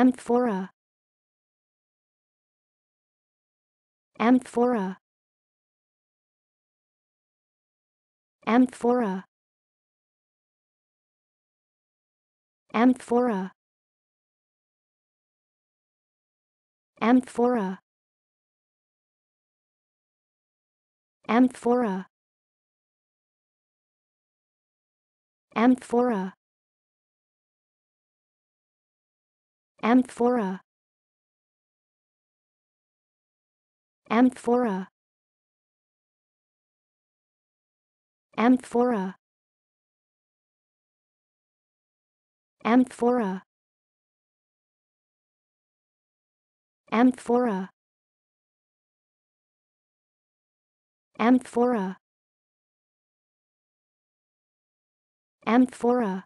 Amphora Amphora Amphora Amphora Amphora Amphora Amphora Amphora Amphora Amphora Amphora Amphora Amphora Amphora